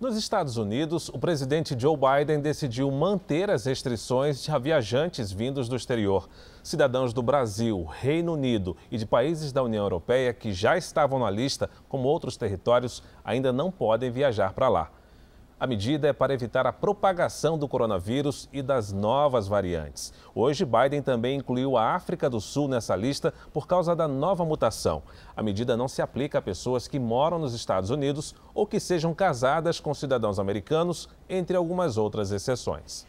Nos Estados Unidos, o presidente Joe Biden decidiu manter as restrições a viajantes vindos do exterior. Cidadãos do Brasil, Reino Unido e de países da União Europeia que já estavam na lista, como outros territórios, ainda não podem viajar para lá. A medida é para evitar a propagação do coronavírus e das novas variantes. Hoje, Biden também incluiu a África do Sul nessa lista por causa da nova mutação. A medida não se aplica a pessoas que moram nos Estados Unidos ou que sejam casadas com cidadãos americanos, entre algumas outras exceções.